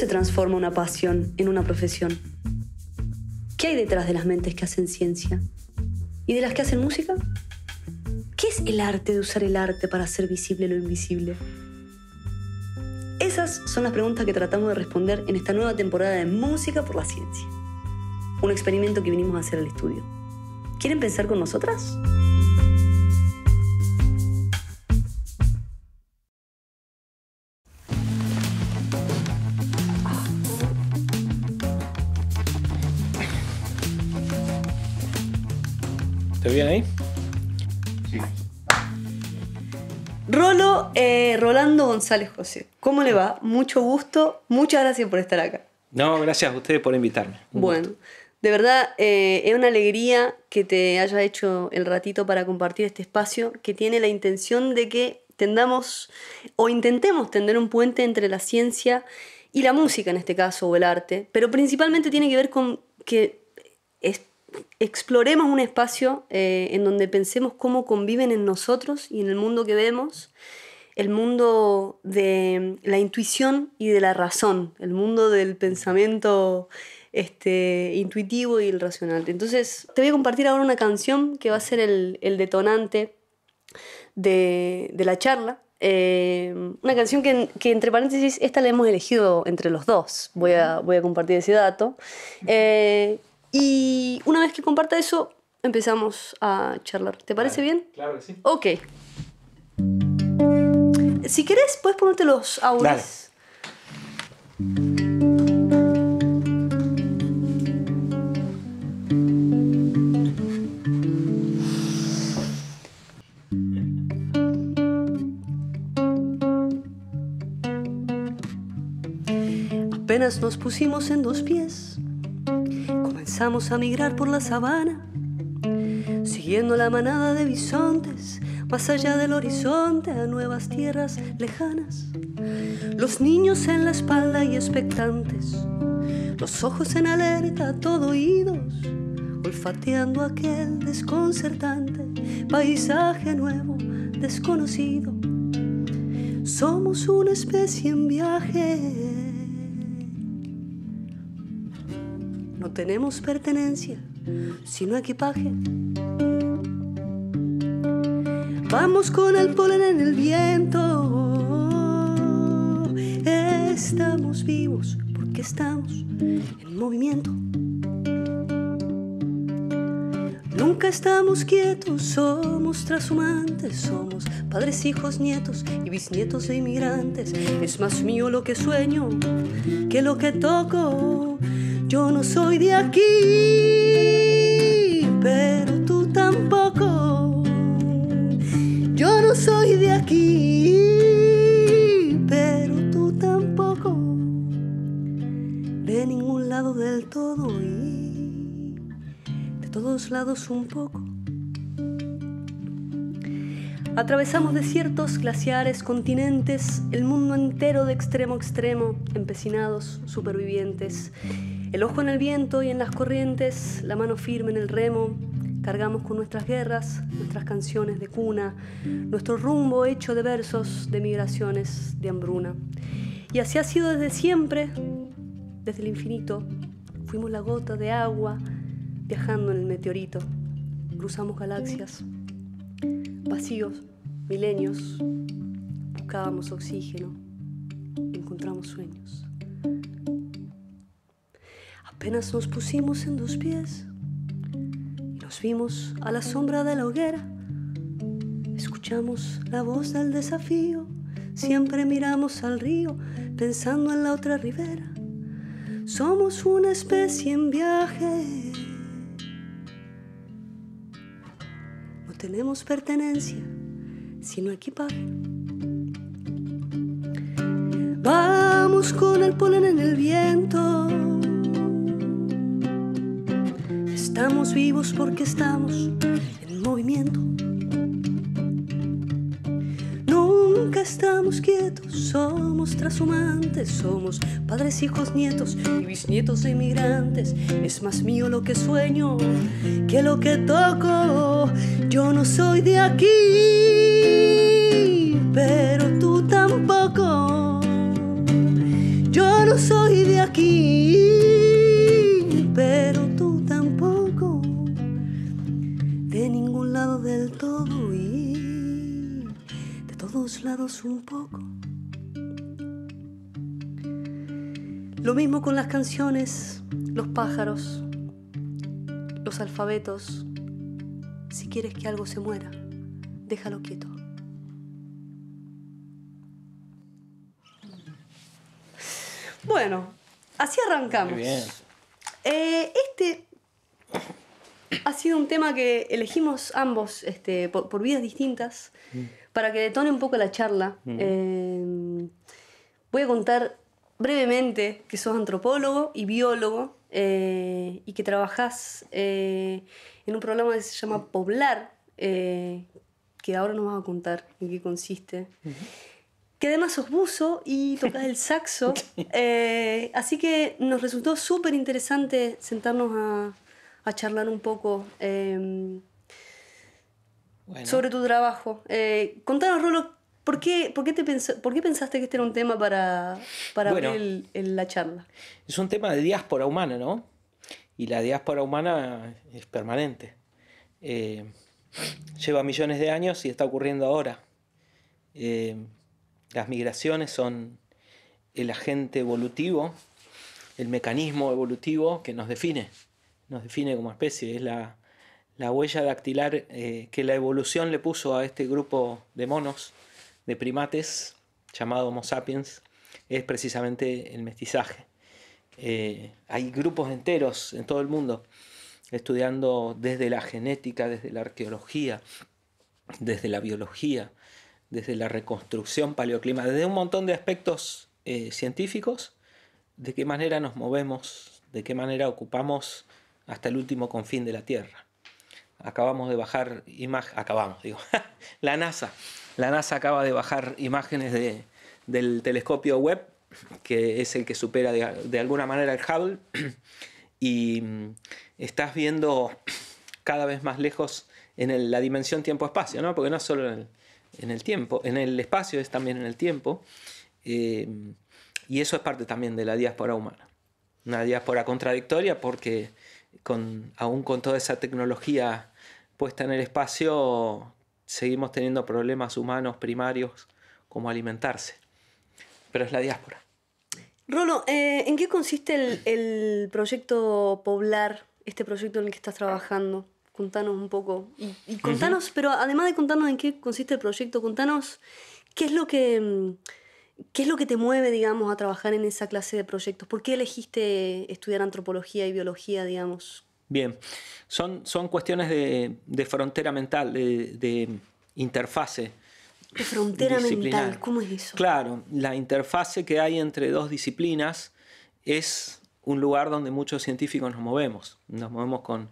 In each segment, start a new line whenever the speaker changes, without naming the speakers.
se transforma una pasión en una profesión? ¿Qué hay detrás de las mentes que hacen ciencia? ¿Y de las que hacen música? ¿Qué es el arte de usar el arte para hacer visible lo invisible? Esas son las preguntas que tratamos de responder en esta nueva temporada de Música por la Ciencia. Un experimento que vinimos a hacer al estudio. ¿Quieren pensar con nosotras? González José. ¿Cómo le va? Mucho gusto, muchas gracias por estar acá.
No, gracias a ustedes por invitarme.
bueno, de verdad eh, es una alegría que te haya hecho el ratito para compartir este espacio que tiene la intención de que tendamos o intentemos tender un puente entre la ciencia y la música en este caso, o el arte, pero principalmente tiene que ver con que exploremos un espacio eh, en donde pensemos cómo conviven en nosotros y en el mundo que vemos el mundo de la intuición y de la razón, el mundo del pensamiento este, intuitivo y el racional. Entonces, te voy a compartir ahora una canción que va a ser el, detonante de, la charla. Eh, una canción que, entre paréntesis, esta la hemos elegido entre los dos. Voy a, compartir ese dato. Eh, y una vez que comparta eso, empezamos a charlar. ¿Te parece bien? Claro que sí. Ok. Si quieres, puedes ponerte los auris. Apenas nos pusimos en dos pies, comenzamos a migrar por la sabana, siguiendo la manada de bisontes más allá del horizonte a nuevas tierras lejanas. Los niños en la espalda y expectantes, los ojos en alerta, todo oídos, olfateando aquel desconcertante paisaje nuevo, desconocido. Somos una especie en viaje. No tenemos pertenencia, sino equipaje Vamos con el polen en el viento. Estamos vivos porque estamos en movimiento. Nunca estamos quietos, somos trasumantes somos padres, hijos, nietos y bisnietos de inmigrantes. Es más mío lo que sueño que lo que toco. Yo no soy de aquí. aquí, pero tú tampoco, de ningún lado del todo y de todos lados un poco. Atravesamos desiertos, glaciares, continentes, el mundo entero de extremo a extremo, empecinados, supervivientes. El ojo en el viento y en las corrientes, la mano firme en el remo, Cargamos con nuestras guerras, nuestras canciones de cuna, nuestro rumbo hecho de versos, de migraciones, de hambruna. Y así ha sido desde siempre, desde el infinito. Fuimos la gota de agua viajando en el meteorito. Cruzamos galaxias, vacíos, milenios. Buscábamos oxígeno, encontramos sueños. Apenas nos pusimos en dos pies nos vimos a la sombra de la hoguera, escuchamos la voz del desafío, siempre miramos al río pensando en la otra ribera. Somos una especie en viaje. No tenemos pertenencia, sino equipaje. Vamos con el polen en el viento Estamos vivos porque estamos en movimiento. Nunca estamos quietos, somos transhumantes, somos padres, hijos, nietos y bisnietos de inmigrantes. Es más mío lo que sueño que lo que toco. Yo no soy de aquí, pero tú tampoco. Yo no soy de aquí. lados un poco. Lo mismo con las canciones, los pájaros, los alfabetos. Si quieres que algo se muera, déjalo quieto. Bueno, así arrancamos. Eh, este ha sido un tema que elegimos ambos este, por vidas distintas, mm para que detone un poco la charla, eh, voy a contar brevemente que sos antropólogo y biólogo eh, y que trabajás eh, en un programa que se llama Poblar, que ahora nos vas a contar en qué consiste. Que además sos buzo y tocas el saxo. así que nos resultó súper interesante sentarnos a, charlar un poco sobre tu trabajo. Eh, contanos, Rolo, ¿por qué, por, qué ¿por qué pensaste que este era un tema para, para abrir la charla?
Es un tema de diáspora humana, ¿no? Y la diáspora humana es permanente. Eh, lleva millones de años y está ocurriendo ahora. Eh, las migraciones son el agente evolutivo, el mecanismo evolutivo que nos define, nos define como especie, es la, la huella dactilar eh, que la evolución le puso a este grupo de monos, de primates, llamado Homo sapiens, es precisamente el mestizaje. Eh, hay grupos enteros en todo el mundo estudiando desde la genética, desde la arqueología, desde la biología, desde la reconstrucción paleoclima, desde un montón de aspectos eh, científicos, de qué manera nos movemos, de qué manera ocupamos hasta el último confín de la Tierra acabamos de bajar imágenes, acabamos, digo, la NASA, la NASA acaba de bajar imágenes del telescopio Webb, que es el que supera de, alguna manera el Hubble, y mm, estás viendo cada vez más lejos en la dimensión tiempo-espacio, ¿no? porque no solo en el, tiempo, en el espacio es también en el tiempo, em, y eso es parte también de la diáspora humana, una diáspora contradictoria porque con, aún con toda esa tecnología puesta en el espacio, seguimos teniendo problemas humanos primarios como alimentarse. Pero es la diáspora.
Rolo, eh, ¿en qué consiste el, proyecto Poblar, este proyecto en el que estás trabajando? Contanos un poco. Y, contanos, pero además de contarnos en qué consiste el proyecto, contanos qué es lo que. Mm, ¿Qué es lo que te mueve, digamos, a trabajar en esa clase de proyectos? ¿Por qué elegiste estudiar antropología y biología, digamos?
Bien, son, son cuestiones de, frontera mental, de, de interfase. De frontera mental, ¿cómo es eso? Claro, la interfase que hay entre dos disciplinas es un lugar donde muchos científicos nos movemos, nos movemos con,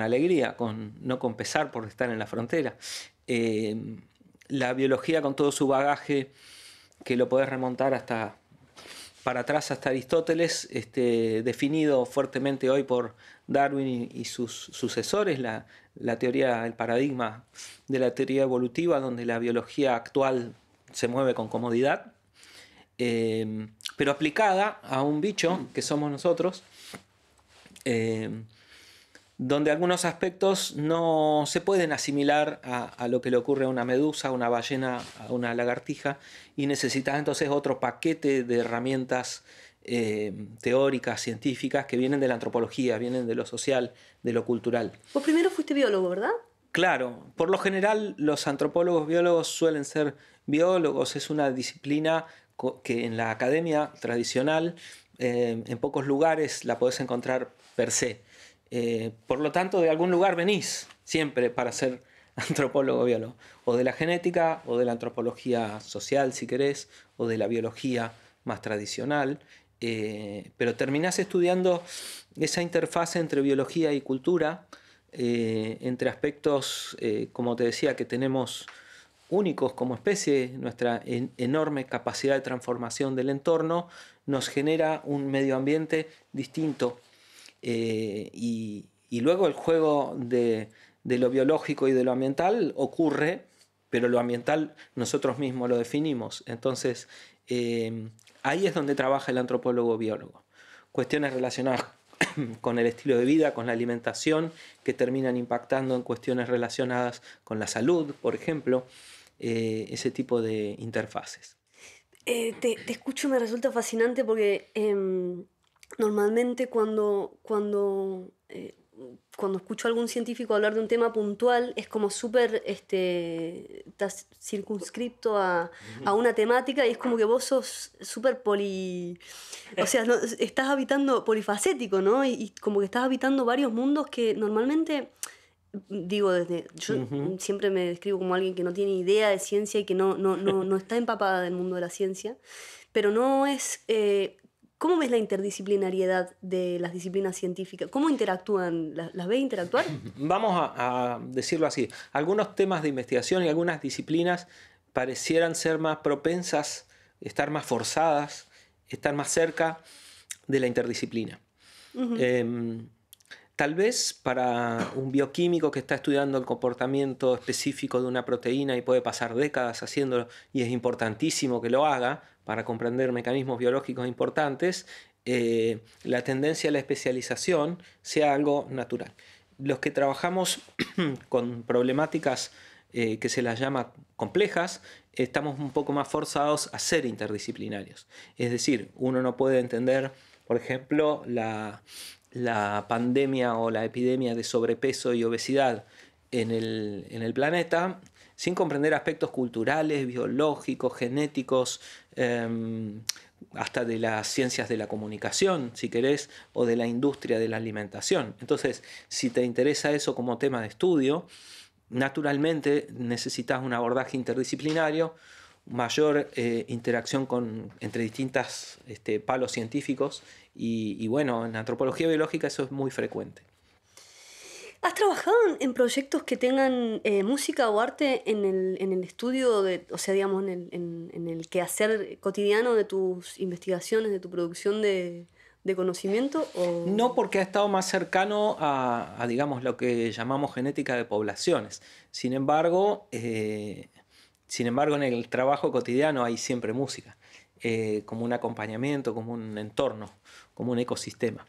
alegría, con, no con pesar por estar en la frontera. Eh, la biología con todo su bagaje, que lo podés remontar hasta para atrás hasta Aristóteles, este, definido fuertemente hoy por Darwin y, sus sucesores, la, teoría, el paradigma de la teoría evolutiva, donde la biología actual se mueve con comodidad, eh, pero aplicada a un bicho que somos nosotros, eh, donde algunos aspectos no se pueden asimilar a, a, lo que le ocurre a una medusa, a una ballena, a una lagartija, y necesitas entonces otro paquete de herramientas eh, teóricas, científicas, que vienen de la antropología, vienen de lo social, de lo cultural.
Vos primero fuiste biólogo, ¿verdad?
Claro, por lo general los antropólogos biólogos suelen ser biólogos, es una disciplina que en la academia tradicional eh, en pocos lugares la podés encontrar per se. Eh, por lo tanto, de algún lugar venís siempre para ser antropólogo biólogo, o de la genética, o de la antropología social, si querés, o de la biología más tradicional. Eh, pero terminás estudiando esa interfaz entre biología y cultura, eh, entre aspectos, eh, como te decía, que tenemos únicos como especie, nuestra enorme capacidad de transformación del entorno, nos genera un medio ambiente distinto. Y, luego el juego de, de lo biológico y de lo ambiental ocurre, pero lo ambiental nosotros mismos lo definimos. Entonces, Em, ahí es donde trabaja el antropólogo biólogo. Cuestiones relacionadas con el estilo de vida, con la alimentación, que terminan impactando en cuestiones relacionadas con la salud, por ejemplo, eh, ese tipo de interfaces.
Eh, te, te, escucho, me resulta fascinante porque em, normalmente cuando, cuando eh, cuando escucho a algún científico hablar de un tema puntual, es como súper este, circunscripto a, a, una temática y es como que vos sos súper poli... O sea, estás habitando polifacético, ¿no? Y, como que estás habitando varios mundos que normalmente... Digo, desde yo siempre me describo como alguien que no tiene idea de ciencia y que no, no, está empapada del mundo de la ciencia, pero no es eh, ¿Cómo ves la interdisciplinariedad de las disciplinas científicas? ¿Cómo interactúan? ¿Las, las ves interactuar?
Vamos a, decirlo así. Algunos temas de investigación y algunas disciplinas parecieran ser más propensas, estar más forzadas, estar más cerca de la interdisciplina. Tal vez para un bioquímico que está estudiando el comportamiento específico de una proteína y puede pasar décadas haciéndolo y es importantísimo que lo haga para comprender mecanismos biológicos importantes, eh, la tendencia a la especialización sea algo natural. Los que trabajamos con problemáticas eh, que se las llama complejas, estamos un poco más forzados a ser interdisciplinarios. Es decir, uno no puede entender, por ejemplo, la, la pandemia o la epidemia de sobrepeso y obesidad en el, planeta, sin comprender aspectos culturales, biológicos, genéticos, em, hasta de las ciencias de la comunicación, si querés, o de la industria de la alimentación. Entonces, si te interesa eso como tema de estudio, naturalmente necesitas un abordaje interdisciplinario, mayor eh, interacción entre distintos este, palos científicos y, bueno, en antropología biológica eso es muy frecuente.
¿Has trabajado en proyectos que tengan eh, música o arte en el, en el, estudio, o sea, digamos, en el, en, el quehacer cotidiano de tus investigaciones, de tu producción de, de conocimiento?
No, porque ha estado más cercano a, digamos, lo que llamamos genética de poblaciones. Sin embargo, eh, sin embargo en el trabajo cotidiano hay siempre música, eh, como un acompañamiento, como un entorno como un ecosistema.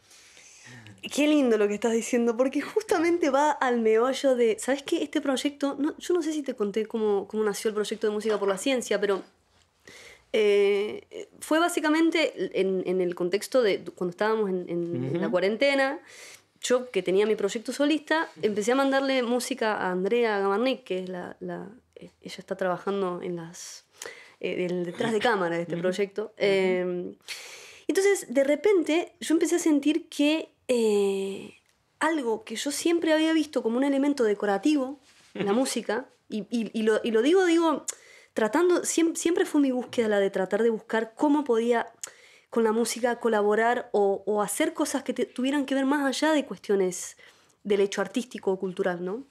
Qué lindo lo que estás diciendo, porque justamente va al meollo de, ¿sabes qué? Este proyecto, yo no sé si te conté cómo, nació el proyecto de Música por la Ciencia, pero eh, fue básicamente en, el contexto de cuando estábamos en, la cuarentena, yo que tenía mi proyecto solista, empecé a mandarle música a Andrea Gamarnik, que es la, eh, ella está trabajando en las eh, detrás de cámara de este proyecto. Em, entonces, de repente, yo empecé a sentir que eh, algo que yo siempre había visto como un elemento decorativo, la música, y, lo, digo, digo, tratando, siempre, fue mi búsqueda la de tratar de buscar cómo podía con la música colaborar o, hacer cosas que tuvieran que ver más allá de cuestiones del hecho artístico o cultural, ¿no?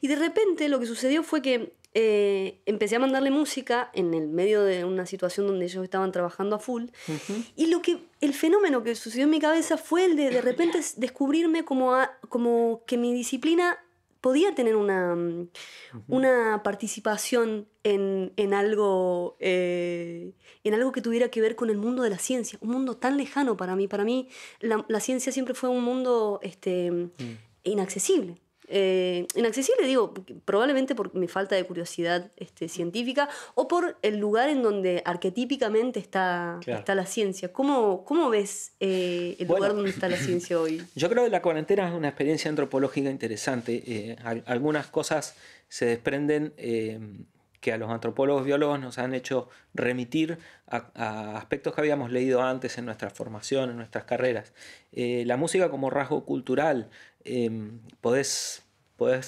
Y de repente lo que sucedió fue que eh, empecé a mandarle música en el medio de una situación donde ellos estaban trabajando a full. Y lo que, el fenómeno que sucedió en mi cabeza fue el de de repente descubrirme como, que mi disciplina podía tener una, participación en, algo, eh, en algo que tuviera que ver con el mundo de la ciencia, un mundo tan lejano para mí. Para mí la, ciencia siempre fue un mundo este, mm. inaccesible. Eh, inaccesible, digo, probablemente por mi falta de curiosidad este, científica o por el lugar en donde arquetípicamente está, está la ciencia. ¿Cómo, cómo ves eh, el lugar donde está la ciencia hoy?
Yo creo que la cuarentena es una experiencia antropológica interesante. Eh, algunas cosas se desprenden eh, que a los antropólogos biólogos nos han hecho remitir a, aspectos que habíamos leído antes en nuestra formación, en nuestras carreras. Eh, la música como rasgo cultural, em, podés,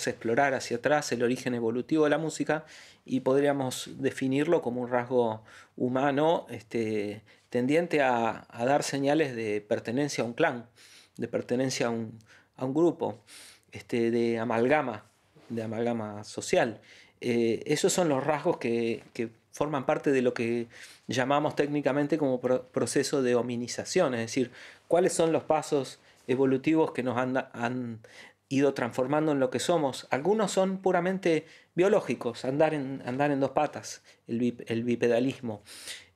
explorar hacia atrás el origen evolutivo de la música y podríamos definirlo como un rasgo humano este, tendiente a, dar señales de pertenencia a un clan, de pertenencia a un, grupo, este, de amalgama, de amalgama social. Eh, esos son los rasgos que, forman parte de lo que llamamos técnicamente como proceso de hominización, es decir, cuáles son los pasos evolutivos que nos han, ido transformando en lo que somos. Algunos son puramente biológicos, andar en, andar en dos patas, el, bipedalismo,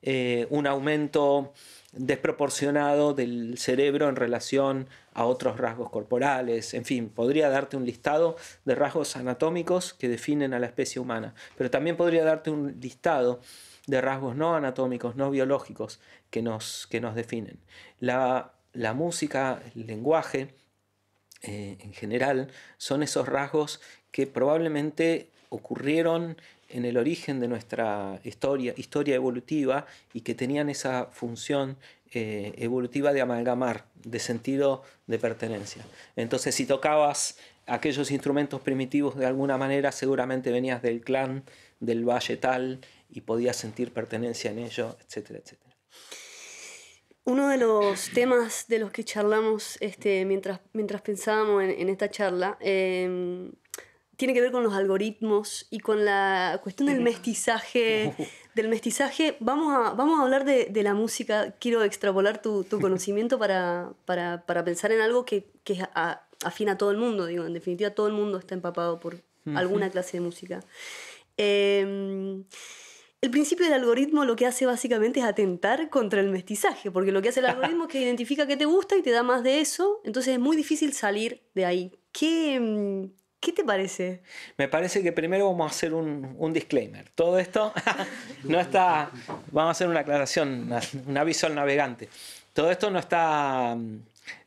eh, un aumento desproporcionado del cerebro en relación a otros rasgos corporales, en fin, podría darte un listado de rasgos anatómicos que definen a la especie humana, pero también podría darte un listado de rasgos no anatómicos, no biológicos que nos, que nos definen. La, música, el lenguaje, eh, en general, son esos rasgos que probablemente ocurrieron en el origen de nuestra historia, historia evolutiva y que tenían esa función eh, evolutiva de amalgamar, de sentido de pertenencia. Entonces, si tocabas aquellos instrumentos primitivos de alguna manera, seguramente venías del clan, del valle tal, y podías sentir pertenencia en ello, etcétera, etcétera.
Uno de los temas de los que charlamos este, mientras, mientras pensábamos en, esta charla, eh, tiene que ver con los algoritmos y con la cuestión del mestizaje. Del mestizaje, vamos a, vamos a hablar de, la música. Quiero extrapolar tu, tu conocimiento para, para, para, pensar en algo que, que afina a todo el mundo. Digo, en definitiva, todo el mundo está empapado por alguna clase de música. Em, el principio del algoritmo lo que hace básicamente es atentar contra el mestizaje, porque lo que hace el algoritmo es que identifica qué te gusta y te da más de eso, entonces es muy difícil salir de ahí. ¿Qué, ¿Qué te parece?
Me parece que primero vamos a hacer un, disclaimer. Todo esto no está. Vamos a hacer una aclaración, un aviso al navegante. Todo esto no está.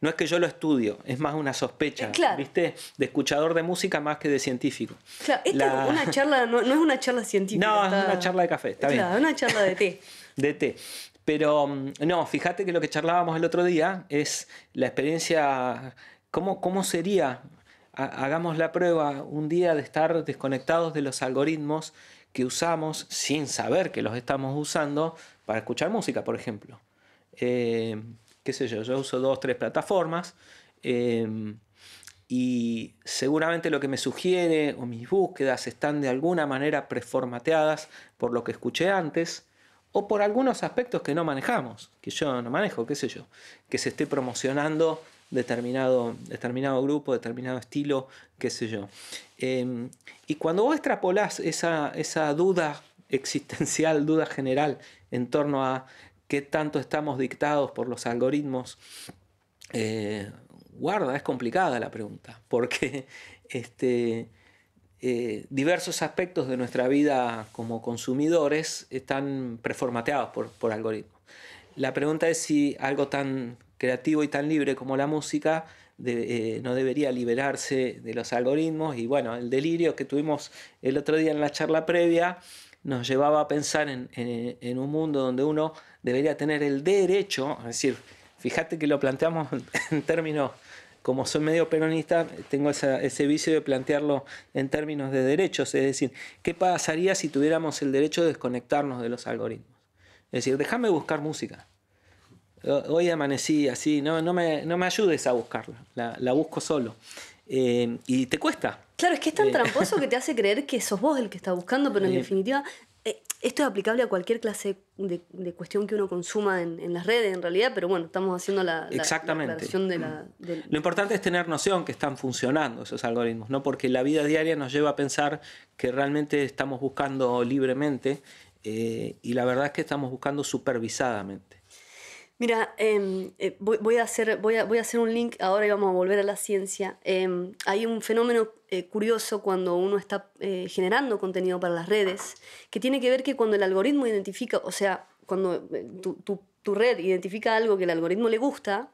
No es que yo lo estudio, es más una sospecha, claro. ¿viste? De escuchador de música más que de científico.
Claro, esta es una
charla, no, es una charla científica. No, es una charla de café, está claro, una charla de té. de té. Pero mm, no, fíjate que lo que charlábamos el otro día es la experiencia, cómo, cómo sería hagamos la prueba un día de estar desconectados de los algoritmos que usamos sin saber que los estamos usando para escuchar música, por ejemplo. Eh, ¿Qué sé yo? Yo uso dos, tres plataformas em, y seguramente lo que me sugiere o mis búsquedas están de alguna manera preformateadas por lo que escuché antes o por algunos aspectos que no manejamos, que yo no manejo, qué sé yo, que se esté promocionando determinado, determinado grupo, determinado estilo, qué sé yo. Em, y cuando vos extrapolás esa, esa duda existencial, duda general en torno a qué tanto estamos dictados por los algoritmos, eh, guarda, es complicada la pregunta, porque este, eh, diversos aspectos de nuestra vida como consumidores están preformateados por, por algoritmos. La pregunta es si algo tan creativo y tan libre como la música eh, no debería liberarse de los algoritmos y bueno, el delirio que tuvimos el otro día en la charla previa nos llevaba a pensar en, un mundo donde uno debería tener el derecho, es decir, fíjate que lo planteamos en términos, como soy medio peronista, tengo ese vicio de plantearlo en términos de derechos, es decir, ¿qué pasaría si tuviéramos el derecho de desconectarnos de los algoritmos? Es decir, déjame buscar música, hoy amanecí así, no, no, me, ayudes a buscarla, la, busco solo. Eh, y te cuesta. Claro, es que es tan eh. tramposo que
te hace creer que sos vos el que está buscando, pero en definitiva, eh, esto es aplicable a cualquier clase de, cuestión que uno consuma en, las redes, en realidad, pero bueno, estamos haciendo la, versión Exactamente. de la... Mm.
Lo importante es tener noción que están funcionando esos algoritmos, ¿no? Porque la vida diaria nos lleva a pensar que realmente estamos buscando libremente y la verdad es que estamos buscando supervisadamente.
Mira, em, eh, voy, a hacer, voy, a, hacer, un link ahora y vamos a volver a la ciencia. Em, hay un fenómeno eh, curioso cuando uno está eh, generando contenido para las redes, que tiene que ver que cuando el algoritmo identifica, o sea, cuando tu, red identifica algo que el algoritmo le gusta,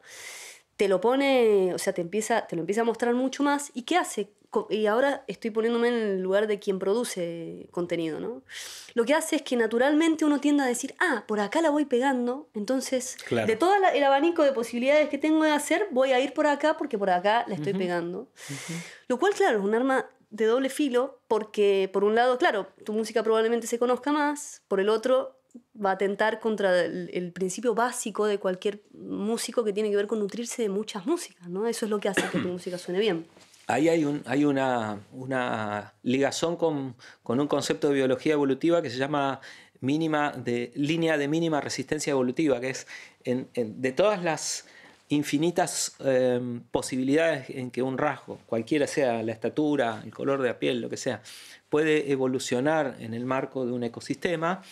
te lo pone, o sea, te, empieza, te lo empieza a mostrar mucho más. ¿Y qué hace? y ahora estoy poniéndome en el lugar de quien produce contenido, ¿no? Lo que hace es que naturalmente uno tiende a decir, ah, por acá la voy pegando, entonces de todo el abanico de posibilidades que tengo de hacer, voy a ir por acá porque por acá la estoy pegando. Lo cual, claro, es un arma de doble filo porque, por un lado, claro, tu música probablemente se conozca más, por el otro, va a atentar contra el, el, principio básico de cualquier músico que tiene que ver con nutrirse de muchas músicas, ¿no? Eso es lo que hace que tu música suene bien
ahí hay, un, hay una, una ligazón con, un concepto de biología evolutiva que se llama mínima de, línea de mínima resistencia evolutiva, que es de todas las infinitas em, posibilidades en que un rasgo, cualquiera sea la estatura, el color de la piel, lo que sea, puede evolucionar en el marco de un ecosistema,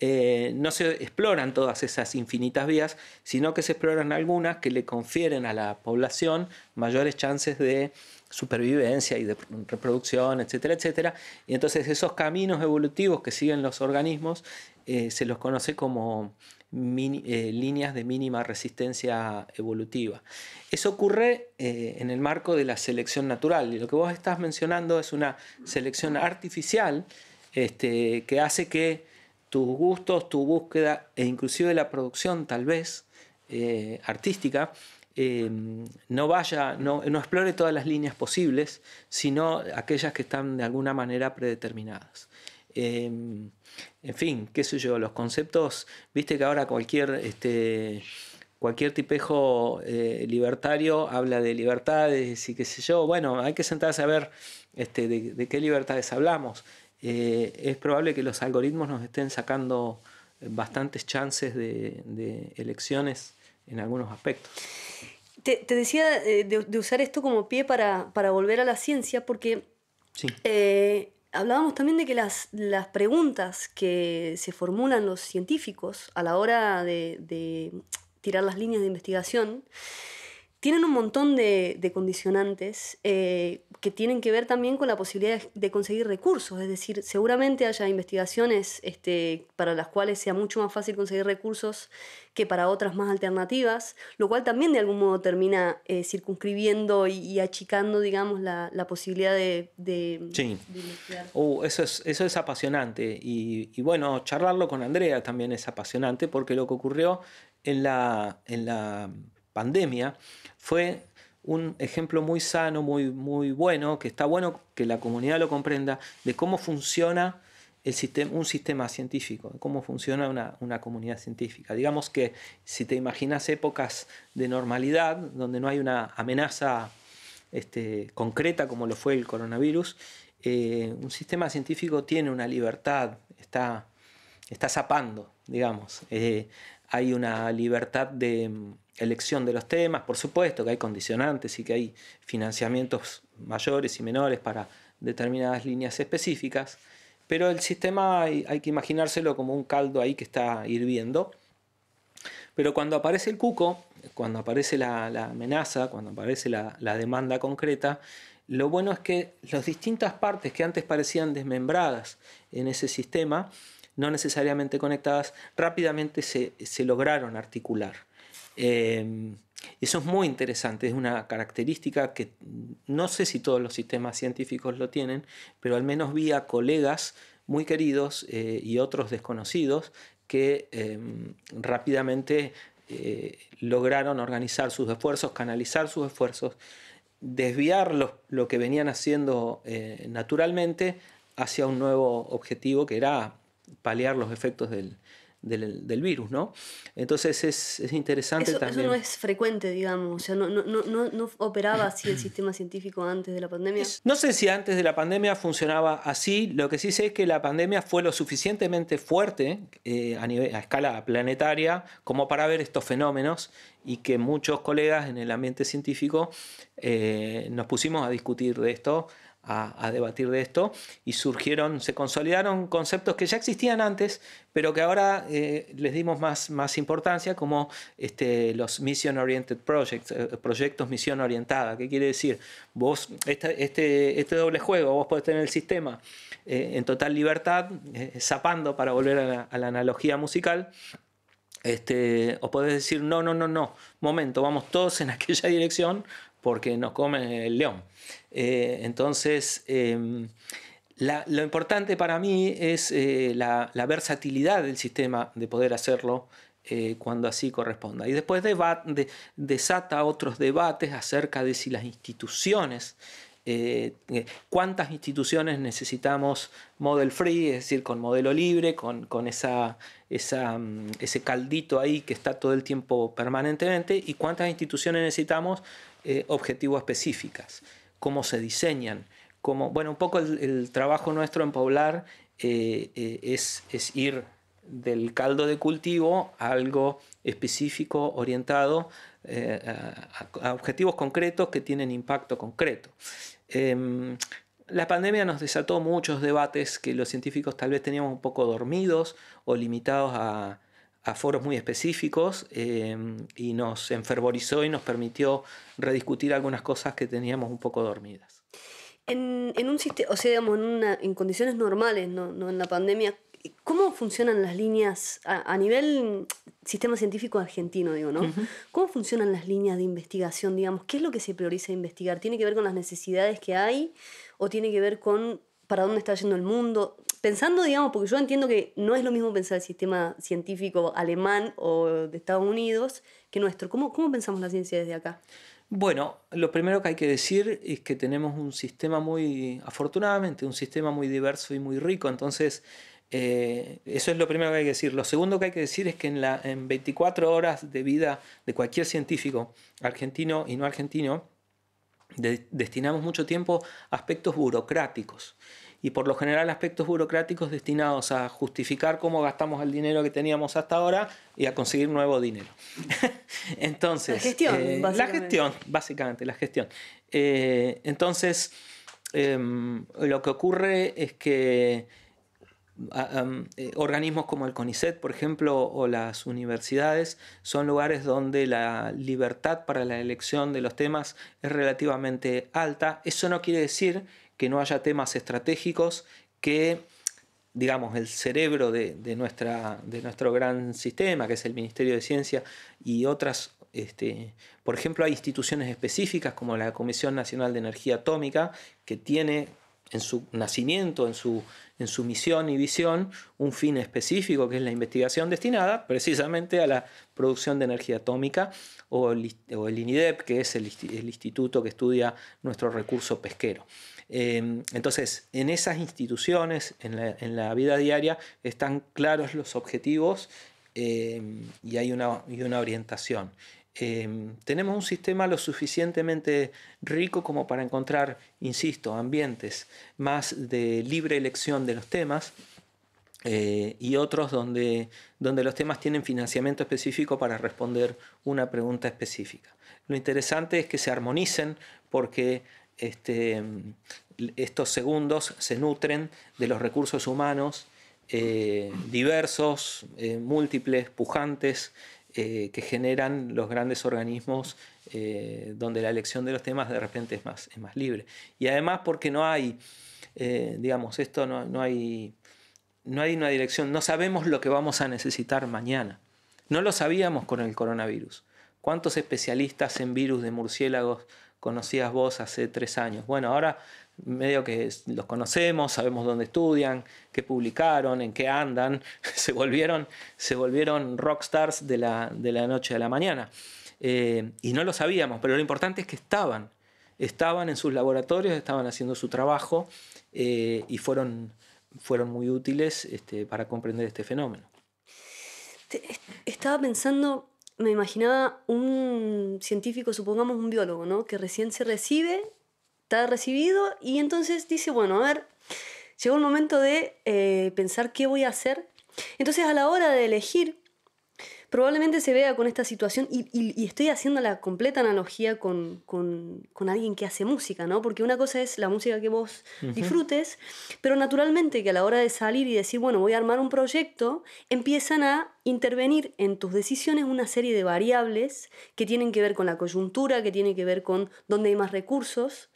eh, no se exploran todas esas infinitas vías, sino que se exploran algunas que le confieren a la población mayores chances de supervivencia y de reproducción, etcétera, etcétera. Y entonces esos caminos evolutivos que siguen los organismos eh, se los conoce como eh, líneas de mínima resistencia evolutiva. Eso ocurre eh, en el marco de la selección natural y lo que vos estás mencionando es una selección artificial este, que hace que tus gustos, tu búsqueda e inclusive la producción tal vez artística Em, no vaya, no, explore todas las líneas posibles, sino aquellas que están de alguna manera predeterminadas. Em, en fin, qué sé yo, los conceptos, viste que ahora cualquier, este, cualquier tipejo eh, libertario habla de libertades y qué sé yo, bueno, hay que sentarse a ver este, de, qué libertades hablamos. Eh, es probable que los algoritmos nos estén sacando bastantes chances de, de elecciones en algunos aspectos. Te,
decía eh, de, usar esto como pie para, volver a la ciencia, porque eh, hablábamos también de que las, las, preguntas que se formulan los científicos a la hora de tirar las líneas de investigación tienen un montón de, condicionantes eh, que tienen que ver también con la posibilidad de conseguir recursos. Es decir, seguramente haya investigaciones este, para las cuales sea mucho más fácil conseguir recursos que para otras más alternativas, lo cual también de algún modo termina eh, circunscribiendo y, achicando, digamos, la, posibilidad de, de,
sí. Uh, eso, es, eso es apasionante. Y, y bueno, charlarlo con Andrea también es apasionante porque lo que ocurrió en la... En la pandemia fue un ejemplo muy sano, muy, muy bueno, que está bueno que la comunidad lo comprenda, de cómo funciona el sistema, un sistema científico, cómo funciona una, comunidad científica. Digamos que si te imaginas épocas de normalidad, donde no hay una amenaza este, concreta como lo fue el coronavirus, eh, un sistema científico tiene una libertad, está, está zapando, digamos. Eh, hay una libertad de elección de los temas, por supuesto que hay condicionantes y que hay financiamientos mayores y menores para determinadas líneas específicas, pero el sistema hay, que imaginárselo como un caldo ahí que está hirviendo. Pero cuando aparece el cuco, cuando aparece la, amenaza, cuando aparece la, demanda concreta, lo bueno es que las distintas partes que antes parecían desmembradas en ese sistema, no necesariamente conectadas, rápidamente se, lograron articular. Em, eso es muy interesante, es una característica que no sé si todos los sistemas científicos lo tienen, pero al menos vi a colegas muy queridos eh, y otros desconocidos que em, rápidamente eh, lograron organizar sus esfuerzos, canalizar sus esfuerzos, desviar lo, lo que venían haciendo eh, naturalmente hacia un nuevo objetivo que era paliar los efectos del, del, virus, ¿no? Entonces es, es interesante también. Eso no es
frecuente, digamos, o sea, no, no, no, no operaba así el sistema científico antes de la pandemia.
No sé si antes de la pandemia funcionaba así, lo que sí sé es que la pandemia fue lo suficientemente fuerte eh, a, nivel, a escala planetaria como para ver estos fenómenos y que muchos colegas en el ambiente científico eh, nos pusimos a discutir de esto a, debatir de esto y surgieron, se consolidaron conceptos que ya existían antes, pero que ahora eh, les dimos más, más importancia, como este, los Mission Oriented Projects, eh, proyectos misión orientada. ¿Qué quiere decir? Vos, este, este, este doble juego, vos podés tener el sistema eh, en total libertad, zapando para volver a la, analogía musical. Este, o podés decir, no, no, no, no, momento, vamos todos en aquella dirección, porque nos come el león. Eh, entonces, em, lo importante para mí es eh, la, versatilidad del sistema de poder hacerlo eh, cuando así corresponda. Y después desata otros debates acerca de si las instituciones cuántas instituciones necesitamos model free, es decir, con modelo libre, con, con esa, mm, ese caldito ahí que está todo el tiempo permanentemente, y cuántas instituciones necesitamos eh, objetivos específicos, cómo se diseñan, cómo, bueno, un poco el, trabajo nuestro en Poblar eh, eh, es, ir del caldo de cultivo a algo específico, orientado a, objetivos concretos que tienen impacto concreto. Em, la pandemia nos desató muchos debates que los científicos tal vez teníamos un poco dormidos o limitados a, a foros muy específicos em, y nos enfervorizó y nos permitió rediscutir algunas cosas que teníamos un poco dormidas.
En, un o en, condiciones normales, no, en la pandemia, ¿cómo funcionan las líneas a, nivel sistema científico argentino, digo, ¿no? ¿Cómo funcionan las líneas de investigación, digamos? ¿Qué es lo que se prioriza investigar? ¿Tiene que ver con las necesidades que hay o tiene que ver con para dónde está yendo el mundo? pensando, digamos, porque yo entiendo que no es lo mismo pensar el sistema científico alemán o de Estados Unidos que nuestro. ¿Cómo, cómo pensamos la ciencia desde acá?
Bueno, lo primero que hay que decir es que tenemos un sistema muy, afortunadamente, un sistema muy diverso y muy rico. Entonces, eh, eso es lo primero que hay que decir. Lo segundo que hay que decir es que en, la, en 24 horas de vida de cualquier científico, argentino y no argentino, destinamos mucho tiempo a aspectos burocráticos y por lo general aspectos burocráticos destinados a justificar cómo gastamos el dinero que teníamos hasta ahora y a conseguir nuevo dinero. entonces, la eh, gestión, básicamente. La gestión, básicamente, eh, la gestión. entonces, em, lo que ocurre es que eh, organismos como el CONICET, por ejemplo, o las universidades, son lugares donde la libertad para la elección de los temas es relativamente alta. Eso no quiere decir que no haya temas estratégicos que digamos, el cerebro de, nuestro gran sistema, que es el Ministerio de Ciencia y otras, este, por ejemplo, hay instituciones específicas como la Comisión Nacional de Energía Atómica, que tiene en su nacimiento, en su, misión y visión, un fin específico, que es la investigación destinada precisamente a la producción de energía atómica, o el, INIDEP, que es el instituto que estudia nuestro recurso pesquero. Em, entonces, en esas instituciones, en la, vida diaria, están claros los objetivos em, y hay una, y una orientación. Em, tenemos un sistema lo suficientemente rico como para encontrar, insisto, ambientes más de libre elección de los temas eh, y otros donde, donde los temas tienen financiamiento específico para responder una pregunta específica. Lo interesante es que se armonicen porque este, estos segundos se nutren de los recursos humanos eh, diversos, eh, múltiples, pujantes, eh, que generan los grandes organismos donde la elección de los temas de repente es más, más libre. Y además porque no hay, digamos, esto no, no, hay, no hay una dirección, no sabemos lo que vamos a necesitar mañana. No lo sabíamos con el coronavirus. ¿Cuántos especialistas en virus de murciélagos conocías vos hace tres años. Bueno, ahora medio que los conocemos, sabemos dónde estudian, qué publicaron, en qué andan, se volvieron, se volvieron rockstars de la, de la noche a la mañana. Eh, y no lo sabíamos, pero lo importante es que estaban, estaban en sus laboratorios, estaban haciendo su trabajo eh, y fueron, fueron muy útiles este, para comprender este fenómeno.
estaba pensando me imaginaba un científico, supongamos un biólogo, ¿no? Que recién se recibe, está recibido y entonces dice, bueno, a ver, llegó el momento de eh, pensar qué voy a hacer. Entonces a la hora de elegir probablemente se vea con esta situación y, estoy haciendo la completa analogía con, alguien que hace música, ¿no? Porque una cosa es la música que vos disfrutes, pero naturalmente que a la hora de salir y decir, bueno, voy a armar un proyecto, empiezan a intervenir en tus decisiones una serie de variables que tienen que ver con la coyuntura, que tienen que ver con dónde hay más recursos.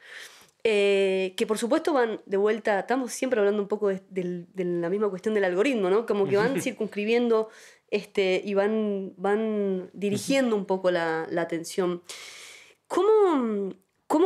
Eh, que por supuesto van de vuelta, estamos siempre hablando un poco de, la misma cuestión del algoritmo, Como que van circunscribiendo este, y van, van dirigiendo un poco la, atención. ¿Cómo,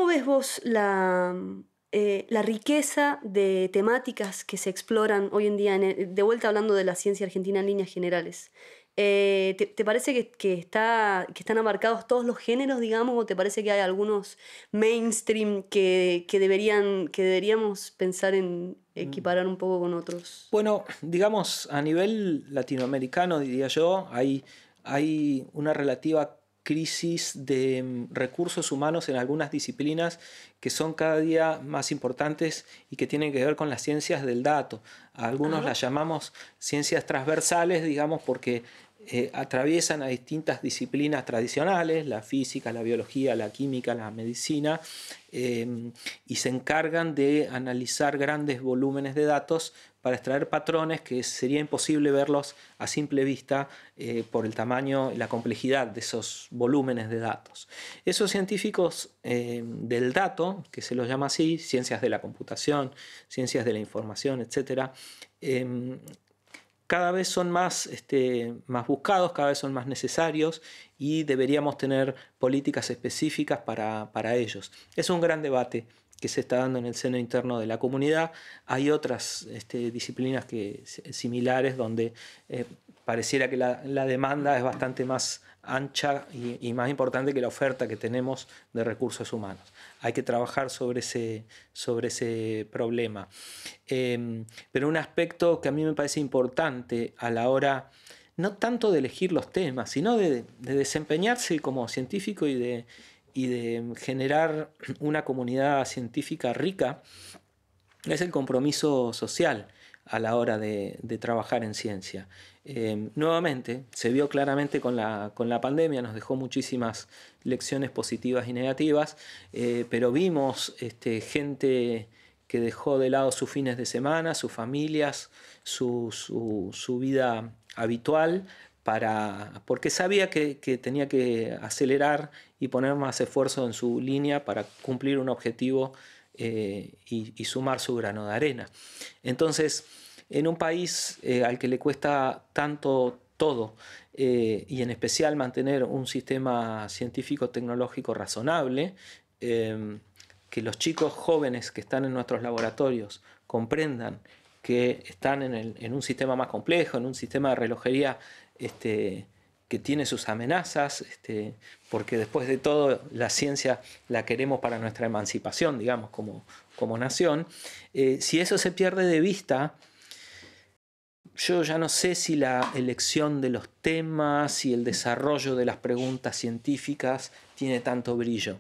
ves vos eh, la, riqueza de temáticas que se exploran hoy en día, de vuelta hablando de la ciencia argentina en líneas generales? Eh, ¿te, parece que, está, que están abarcados todos los géneros, digamos, o te parece que hay algunos mainstream que, deberían, que deberíamos pensar en equiparar un poco con otros?
Bueno, digamos, a nivel latinoamericano, diría yo, hay, hay una relativa crisis de mm, recursos humanos en algunas disciplinas que son cada día más importantes y que tienen que ver con las ciencias del dato. A algunos las llamamos ciencias transversales, digamos, porque eh, atraviesan a distintas disciplinas tradicionales, la física, la biología, la química, la medicina, em, y se encargan de analizar grandes volúmenes de datos para extraer patrones que sería imposible verlos a simple vista eh, por el tamaño y la complejidad de esos volúmenes de datos. Esos científicos eh, del dato, que se los llama así, ciencias de la computación, ciencias de la información, etc., em, cada vez son más, este, más buscados, cada vez son más necesarios y deberíamos tener políticas específicas para, para ellos. Es un gran debate que se está dando en el seno interno de la comunidad. Hay otras este, disciplinas que, similares donde eh, pareciera que la, demanda es bastante más ancha y, más importante que la oferta que tenemos de recursos humanos. Hay que trabajar sobre ese, sobre ese problema. Em, pero un aspecto que a mí me parece importante a la hora, no tanto de elegir los temas, sino de desempeñarse como científico y de, y de generar una comunidad científica rica es el compromiso social a la hora de, trabajar en ciencia. Em, nuevamente, se vio claramente con la, con la, pandemia, nos dejó muchísimas lecciones positivas y negativas, eh, pero vimos este, gente que dejó de lado sus fines de semana, sus familias, su vida habitual para, porque sabía que, tenía que acelerar y poner más esfuerzo en su línea para cumplir un objetivo eh, y, sumar su grano de arena. Entonces, en un país eh, al que le cuesta tanto todo eh, y en especial mantener un sistema científico-tecnológico razonable, em, que los chicos jóvenes que están en nuestros laboratorios comprendan que están en un sistema más complejo, en un sistema de relojería este, que tiene sus amenazas, este, porque después de todo la ciencia la queremos para nuestra emancipación, digamos, como, como nación, eh, si eso se pierde de vista, yo ya no sé si la elección de los temas y el desarrollo de las preguntas científicas tiene tanto brillo.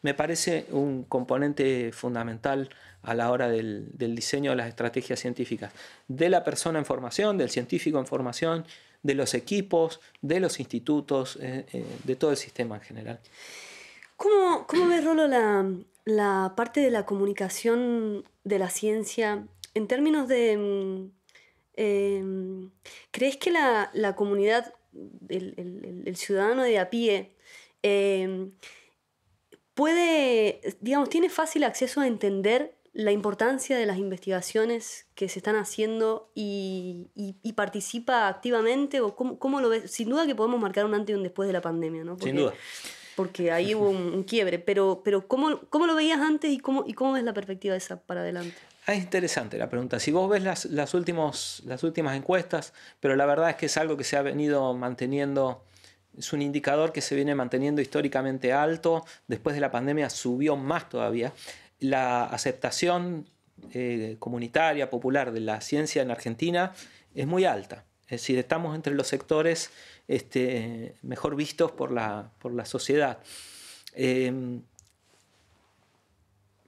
Me parece un componente fundamental a la hora del, del diseño de las estrategias científicas, de la persona en formación, del científico en formación de los equipos, de los institutos, eh, eh, de todo el sistema en general.
¿Cómo, cómo ves, Rolo, la, parte de la comunicación de la ciencia en términos de... Mm, em, ¿Crees que la, comunidad, el, el, ciudadano de a pie, em, puede, digamos, tiene fácil acceso a entender la importancia de las investigaciones que se están haciendo y, participa activamente? o cómo, lo ves? Sin duda que podemos marcar un antes y un después de la pandemia, ¿no? Porque, Sin duda. Porque ahí hubo un, quiebre, pero, pero ¿cómo, ¿cómo, lo veías antes y cómo, y cómo ves la perspectiva esa para adelante?
Es interesante la pregunta. Si vos ves las, las, últimos, las últimas encuestas, pero la verdad es que es algo que se ha venido manteniendo, es un indicador que se viene manteniendo históricamente alto, después de la pandemia subió más todavía la aceptación eh, comunitaria, popular de la ciencia en Argentina es muy alta. Es decir, estamos entre los sectores este, mejor vistos por la, por la sociedad. Em,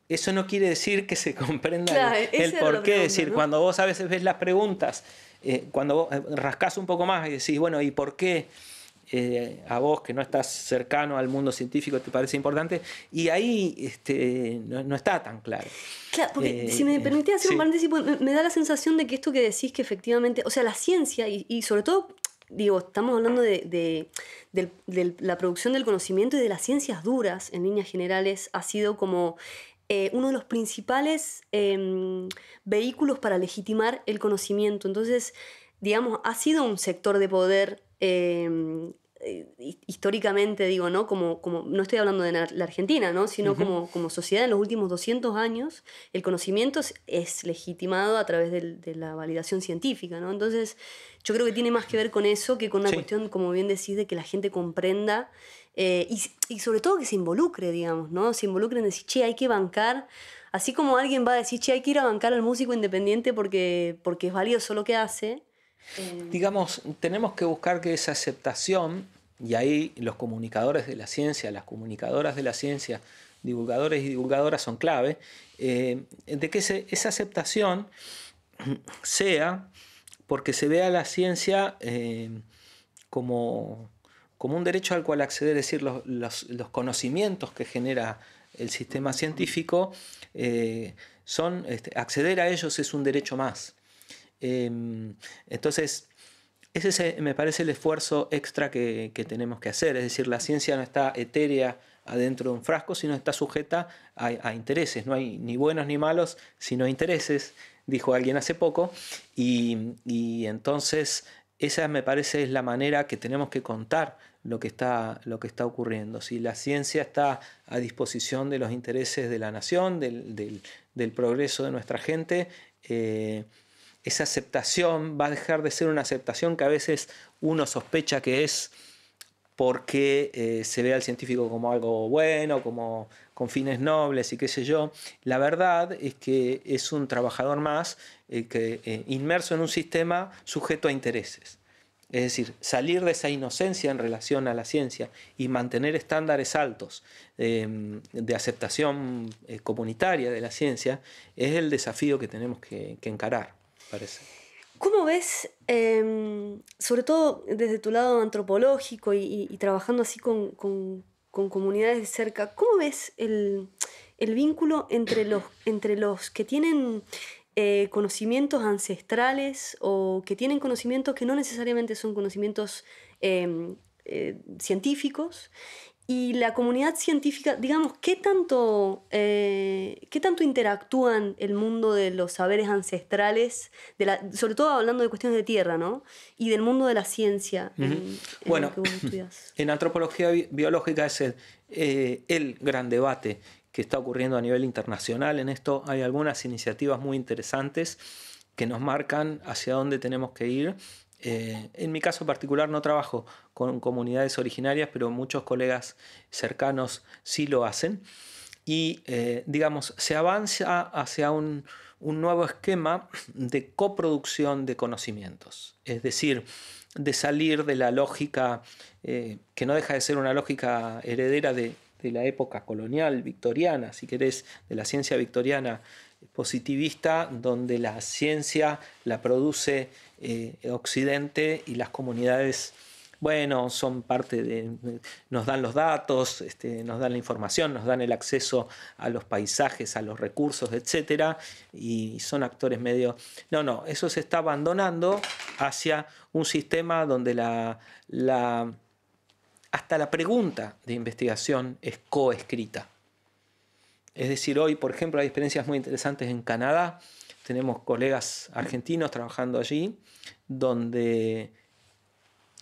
eso no quiere decir que se comprenda el, por qué. Es decir, cuando vos a veces ves las preguntas, eh, cuando vos eh, rascás un poco más y decís, bueno, ¿y por qué? Eh, a vos que no estás cercano al mundo científico te parece importante, y ahí este, no, está tan claro.
porque eh, si me eh, permitís hacer un paréntesis, pues, me, me, da la sensación de que esto que decís que efectivamente, o sea, la ciencia y, sobre todo digo, estamos hablando de, la producción del conocimiento y de las ciencias duras, en líneas generales, ha sido como uno de los principales em, vehículos para legitimar el conocimiento. Entonces, digamos, ha sido un sector de poder Em, eh, históricamente, digo, ¿no? Como, como, no estoy hablando de la Argentina, ¿no? Sino como, como sociedad en los últimos 200 años, el conocimiento es, legitimado a través de, la validación científica, ¿no? Entonces, yo creo que tiene más que ver con eso que con la cuestión, como bien decís, de que la gente comprenda eh, y, sobre todo que se involucre, digamos, ¿no? Se involucre en decir, che, hay que bancar. Así como alguien va a decir, che, hay que ir a bancar al músico independiente porque, porque es válido lo que hace,
Em, Digamos, tenemos que buscar que esa aceptación, y ahí los comunicadores de la ciencia, las comunicadoras de la ciencia, divulgadores y divulgadoras son clave, eh, de que esa aceptación sea porque se vea la ciencia eh, como, un derecho al cual acceder, es decir, los, conocimientos que genera el sistema científico, eh, son, este, acceder a ellos es un derecho más. Em, entonces, ese eh, me parece el esfuerzo extra que, tenemos que hacer. Es decir, la ciencia no está etérea adentro de un frasco, sino está sujeta a, intereses. No hay ni buenos ni malos, sino intereses, dijo alguien hace poco. Y, entonces esa me parece es la manera que tenemos que contar lo que, está, lo que está ocurriendo. Si la ciencia está a disposición de los intereses de la nación, del, progreso de nuestra gente, eh, esa aceptación va a dejar de ser una aceptación que a veces uno sospecha que es porque eh, se ve al científico como algo bueno, como con fines nobles y qué sé yo. La verdad es que es un trabajador más eh, que, eh, inmerso en un sistema sujeto a intereses. Es decir, salir de esa inocencia en relación a la ciencia y mantener estándares altos em, de aceptación comunitaria de la ciencia es el desafío que tenemos que encarar.
¿Cómo ves, em, sobre todo desde tu lado antropológico y, trabajando así con, comunidades de cerca, cómo ves el, vínculo entre los, entre los que tienen eh, conocimientos ancestrales o que tienen conocimientos que no necesariamente son conocimientos em, eh, científicos y la comunidad científica, digamos, ¿qué tanto, eh, ¿qué tanto interactúan el mundo de los saberes ancestrales, sobre todo hablando de cuestiones de tierra, ¿no? Y del mundo de la ciencia.
bueno, en antropología biológica es eh, el, gran debate que está ocurriendo a nivel internacional. En esto hay algunas iniciativas muy interesantes que nos marcan hacia dónde tenemos que ir eh, en mi caso particular no trabajo con comunidades originarias, pero muchos colegas cercanos sí lo hacen. Y eh, digamos, se avanza hacia un, nuevo esquema de coproducción de conocimientos. Es decir, de salir de la lógica, eh, que no deja de ser una lógica heredera de, de, la época colonial, victoriana, si querés, de la ciencia victoriana positivista donde la ciencia la produce eh, Occidente y las comunidades, bueno, son parte de, nos dan los datos, este, nos dan la información, nos dan el acceso a los paisajes, a los recursos, etc. Y son actores medio... No, no, eso se está abandonando hacia un sistema donde la hasta la pregunta de investigación es coescrita. Es decir, hoy, por ejemplo, hay experiencias muy interesantes en Canadá. Tenemos colegas argentinos trabajando allí, donde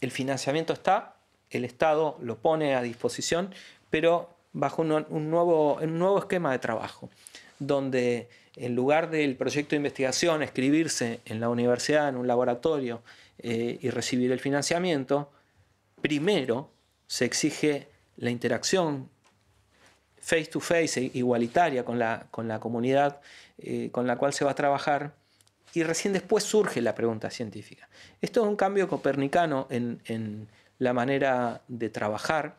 el financiamiento está, el Estado lo pone a disposición, pero bajo un, nuevo, esquema de trabajo, donde en lugar del proyecto de investigación escribirse en la universidad, en un laboratorio eh, y recibir el financiamiento, primero se exige la interacción face to face, e igualitaria con la, con la comunidad eh, con la cual se va a trabajar. Y recién después surge la pregunta científica. Esto es un cambio copernicano en, la manera de trabajar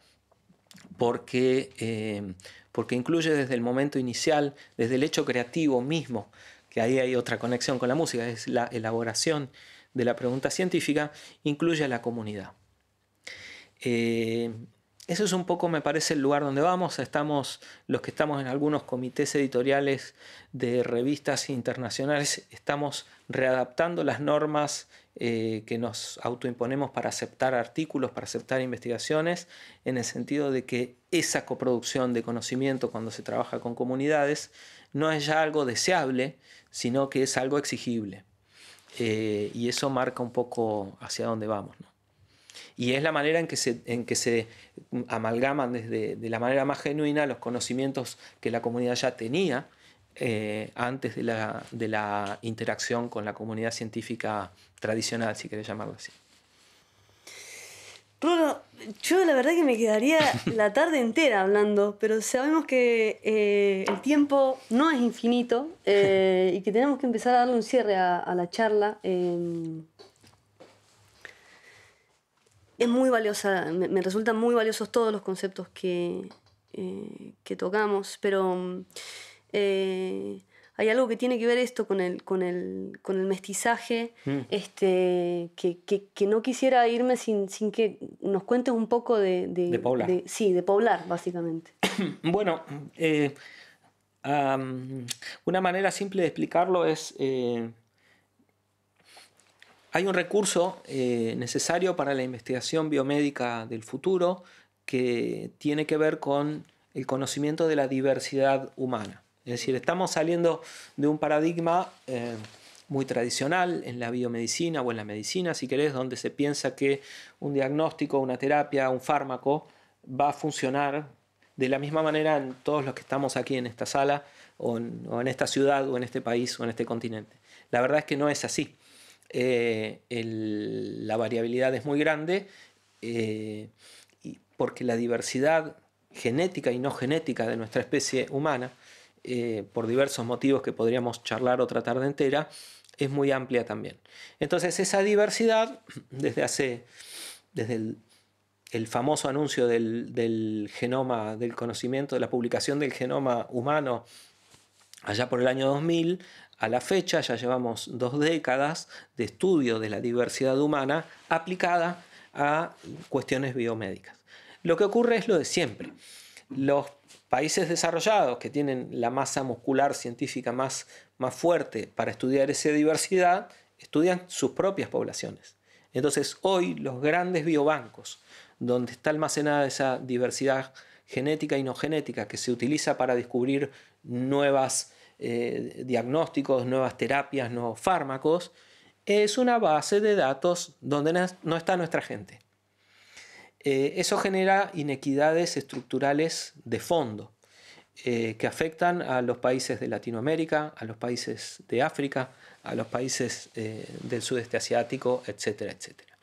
porque, eh, porque incluye desde el momento inicial, desde el hecho creativo mismo, que ahí hay otra conexión con la música, es la elaboración de la pregunta científica, incluye a la comunidad. Eh, eso es un poco, me parece, el lugar donde vamos. Estamos, los que estamos en algunos comités editoriales de revistas internacionales, estamos readaptando las normas eh, que nos autoimponemos para aceptar artículos, para aceptar investigaciones, en el sentido de que esa coproducción de conocimiento cuando se trabaja con comunidades no es ya algo deseable, sino que es algo exigible. Eh, y eso marca un poco hacia dónde vamos. ¿no? Y es la manera en que se, amalgaman de la manera más genuina los conocimientos que la comunidad ya tenía eh, antes de la, interacción con la comunidad científica tradicional, si querés llamarlo así.
Bruno, yo la verdad que me quedaría la tarde entera hablando, pero sabemos que eh, el tiempo no es infinito eh, y que tenemos que empezar a darle un cierre a, la charla es muy valiosa, me, resultan muy valiosos todos los conceptos que, eh, que tocamos, pero eh, hay algo que tiene que ver esto con el, con el, mestizaje, mm. este, que, no quisiera irme sin, que nos cuentes un poco de... De, sí, de poblar, básicamente.
bueno, eh, una manera simple de explicarlo es... Hay un recurso eh, necesario para la investigación biomédica del futuro que tiene que ver con el conocimiento de la diversidad humana. Es decir, estamos saliendo de un paradigma eh, muy tradicional en la biomedicina o en la medicina, si querés, donde se piensa que un diagnóstico, una terapia, un fármaco va a funcionar de la misma manera en todos los que estamos aquí en esta sala o en esta ciudad o en este país o en este continente. La verdad es que no es así. Eh, la variabilidad es muy grande eh, y porque la diversidad genética y no genética de nuestra especie humana, eh, por diversos motivos que podríamos charlar otra tarde entera, es muy amplia también. Entonces esa diversidad, desde hace, desde el, famoso anuncio del, del, genoma, del conocimiento, de la publicación del genoma humano allá por el año 2000, a la fecha ya llevamos dos décadas de estudio de la diversidad humana aplicada a cuestiones biomédicas. Lo que ocurre es lo de siempre. Los países desarrollados que tienen la masa muscular científica más, más fuerte para estudiar esa diversidad, estudian sus propias poblaciones. Entonces hoy los grandes biobancos, donde está almacenada esa diversidad genética y no genética que se utiliza para descubrir nuevas eh, diagnósticos, nuevas terapias, nuevos fármacos, es una base de datos donde no está nuestra gente. Eh, eso genera inequidades estructurales de fondo eh, que afectan a los países de Latinoamérica, a los países de África, a los países del sudeste asiático, etcétera, etcétera.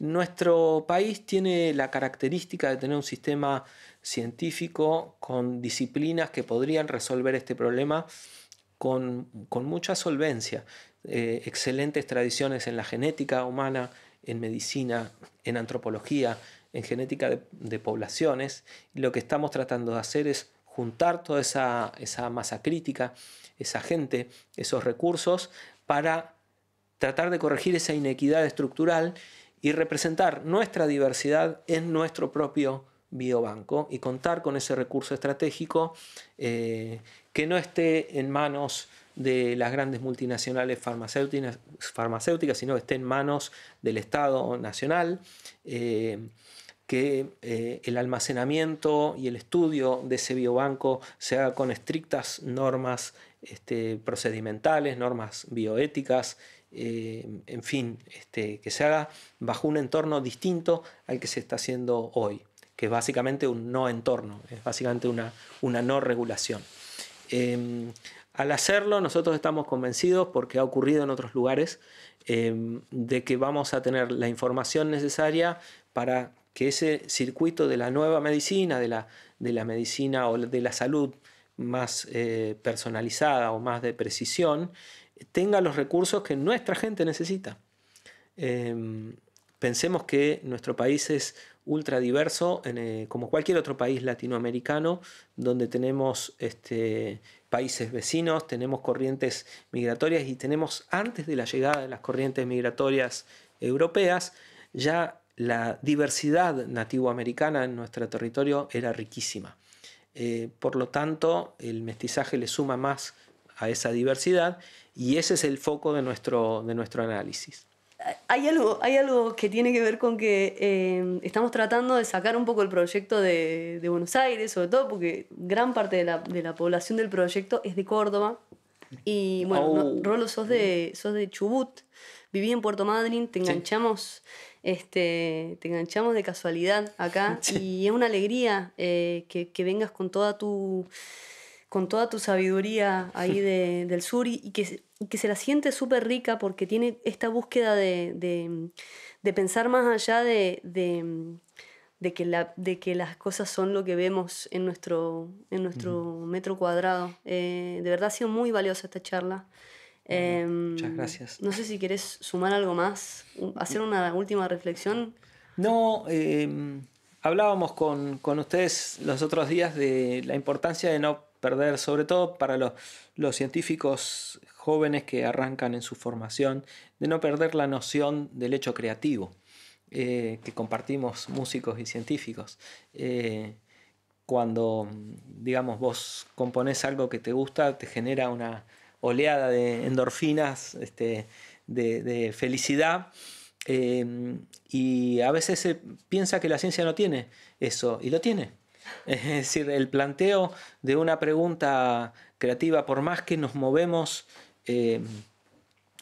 Nuestro país tiene la característica de tener un sistema científico con disciplinas que podrían resolver este problema con, mucha solvencia. Eh, excelentes tradiciones en la genética humana, en medicina, en antropología, en genética de, poblaciones. lo que estamos tratando de hacer es juntar toda esa, esa masa crítica, esa gente, esos recursos, para tratar de corregir esa inequidad estructural y representar nuestra diversidad en nuestro propio biobanco y contar con ese recurso estratégico eh, que no esté en manos de las grandes multinacionales farmacéuticas, farmacéuticas sino que esté en manos del Estado nacional, eh, que eh, el almacenamiento y el estudio de ese biobanco se haga con estrictas normas este, procedimentales, normas bioéticas en fin, este, que se haga bajo un entorno distinto al que se está haciendo hoy que es básicamente un no entorno, es básicamente una, una no regulación. Em, al hacerlo, nosotros estamos convencidos, porque ha ocurrido en otros lugares, em, de que vamos a tener la información necesaria para que ese circuito de la nueva medicina, de la, de la medicina o de la salud más eh, personalizada o más de precisión, tenga los recursos que nuestra gente necesita. Em, pensemos que nuestro país es ultra diverso, eh, como cualquier otro país latinoamericano, donde tenemos este, países vecinos, tenemos corrientes migratorias y tenemos antes de la llegada de las corrientes migratorias europeas, ya la diversidad nativoamericana en nuestro territorio era riquísima. Eh, por lo tanto, el mestizaje le suma más a esa diversidad y ese es el foco de nuestro, de nuestro análisis
hay algo, hay algo que tiene que ver con que em, estamos tratando de sacar un poco el proyecto de, Buenos Aires, sobre todo porque gran parte de la, población del proyecto es de Córdoba. Y bueno, oh. Rolo, sos de, sos de Chubut, viví en Puerto Madryn, te enganchamos, este, te enganchamos de casualidad acá y es una alegría eh, que vengas con toda tu con toda tu sabiduría ahí del sur y, que, se la siente súper rica porque tiene esta búsqueda de, pensar más allá de, que la, de que las cosas son lo que vemos en nuestro, en nuestro metro cuadrado. Eh, de verdad ha sido muy valiosa esta charla. Em, muchas gracias. No sé si querés sumar algo más, hacer una última reflexión.
No, em, hablábamos con, con ustedes los otros días de la importancia de no perder, sobre todo para los, científicos jóvenes que arrancan en su formación, de no perder la noción del hecho creativo eh, que compartimos músicos y científicos. Eh, cuando, digamos, vos componés algo que te gusta, te genera una oleada de endorfinas, este, de, felicidad. Eh, y a veces se piensa que la ciencia no tiene eso, y lo tiene. Es decir, el planteo de una pregunta creativa, por más que nos movemos, em,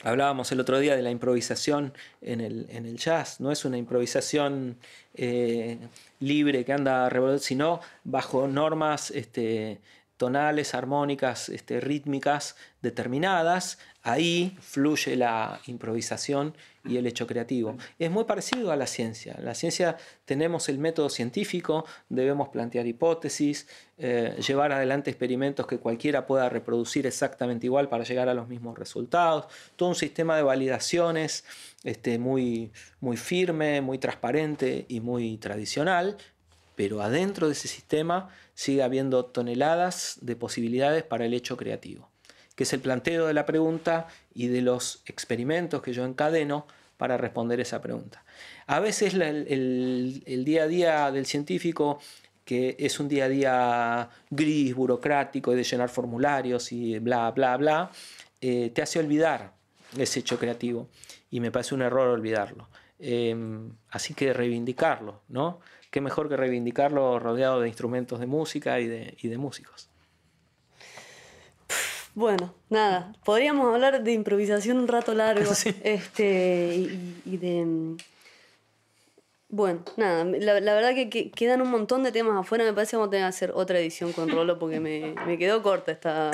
hablábamos el otro día de la improvisación en el, jazz, no es una improvisación eh, libre que anda a revolver, sino bajo normas este, tonales, armónicas, este, rítmicas determinadas, ahí fluye la improvisación y el hecho creativo. Es muy parecido a la ciencia. la ciencia tenemos el método científico, debemos plantear hipótesis, eh, llevar adelante experimentos que cualquiera pueda reproducir exactamente igual para llegar a los mismos resultados, todo un sistema de validaciones este, muy, muy firme, muy transparente y muy tradicional, pero adentro de ese sistema sigue habiendo toneladas de posibilidades para el hecho creativo que es el planteo de la pregunta y de los experimentos que yo encadeno para responder esa pregunta. A veces el, día a día del científico que es un día a día gris, burocrático, de llenar formularios y bla, bla, bla, eh, te hace olvidar ese hecho creativo. Y me parece un error olvidarlo. Em, así que reivindicarlo, ¿no? Qué mejor que reivindicarlo rodeado de instrumentos de música y de músicos.
Bueno, nada, podríamos hablar de improvisación un rato largo. Este, y, de. Bueno, nada, la, verdad que, quedan un montón de temas afuera. Me parece que vamos a tener que hacer otra edición con Rolo porque me, quedó corta esta,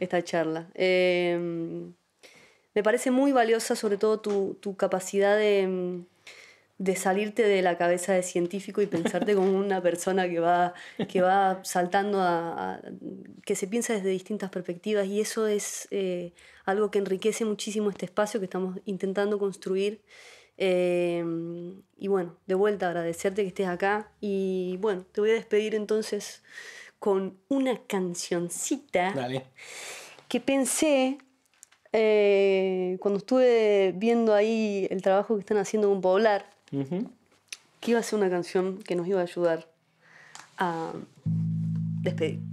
esta charla. Em, me parece muy valiosa, sobre todo, tu capacidad de de salirte de la cabeza de científico y pensarte como una persona que va, que va saltando a, que se piensa desde distintas perspectivas y eso es eh, algo que enriquece muchísimo este espacio que estamos intentando construir. Eh, y bueno, de vuelta agradecerte que estés acá y bueno, te voy a despedir entonces con una cancioncita que pensé eh, cuando estuve viendo ahí el trabajo que están haciendo con Poblar
que
iba a ser una canción que nos iba a ayudar a despedirnos.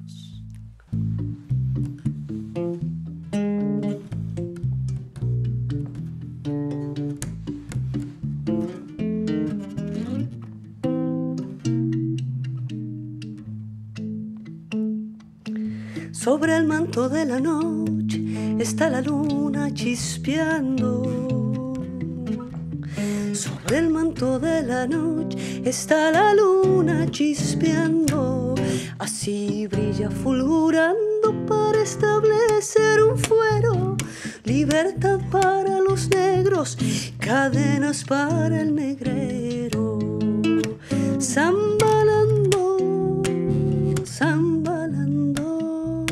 Sobre el manto de la noche está la luna chispeando del manto de la noche está la luna chispeando. Así brilla fulgurando para establecer un fuero. Libertad para los negros, cadenas para el negrero. Zambalando, zambalando,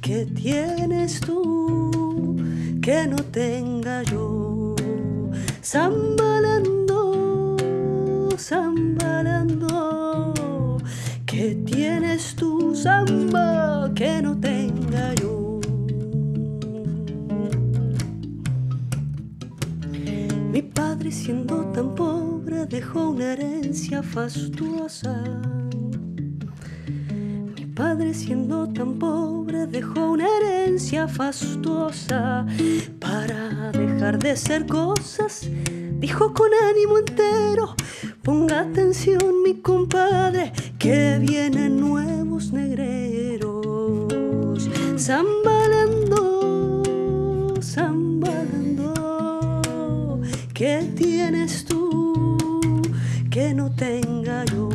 ¿qué tienes tú que no tenga yo? que tienes tú, samba, que no tenga yo. Mi padre siendo tan pobre dejó una herencia fastuosa. Mi padre siendo tan pobre dejó una herencia fastuosa para dejar de ser cosas, dijo con ánimo entero Ponga atención, mi compadre, que vienen nuevos negreros. Zambalando, zambalando, ¿qué tienes tú que no tenga yo?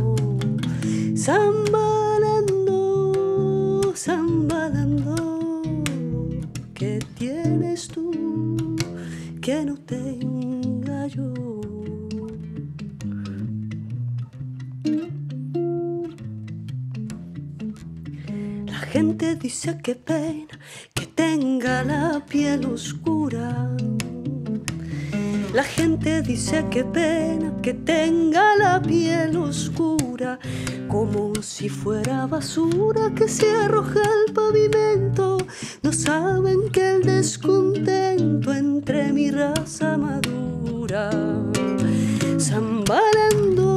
La gente dice que pena que tenga la piel oscura. La gente dice que pena que tenga la piel oscura, como si fuera basura que se arroja al pavimento. No saben que el descontento entre mi raza madura. zambalando,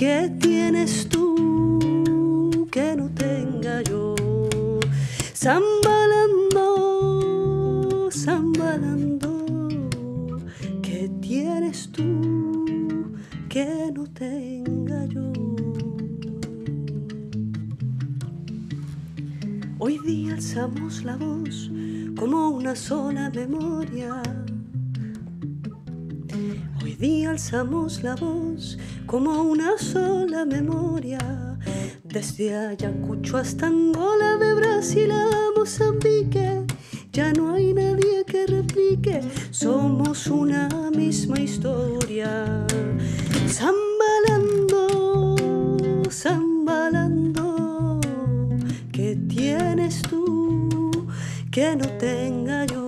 ¿Qué tienes tú que no tenga yo? Zambalando, zambalando, ¿qué tienes tú que no tenga yo? Hoy día alzamos la voz como una sola memoria y alzamos la voz como una sola memoria. Desde Ayacucho hasta Angola, de Brasil a Mozambique, ya no hay nadie que replique, somos una misma historia. Zambalando, zambalando, ¿qué tienes tú que no tenga yo?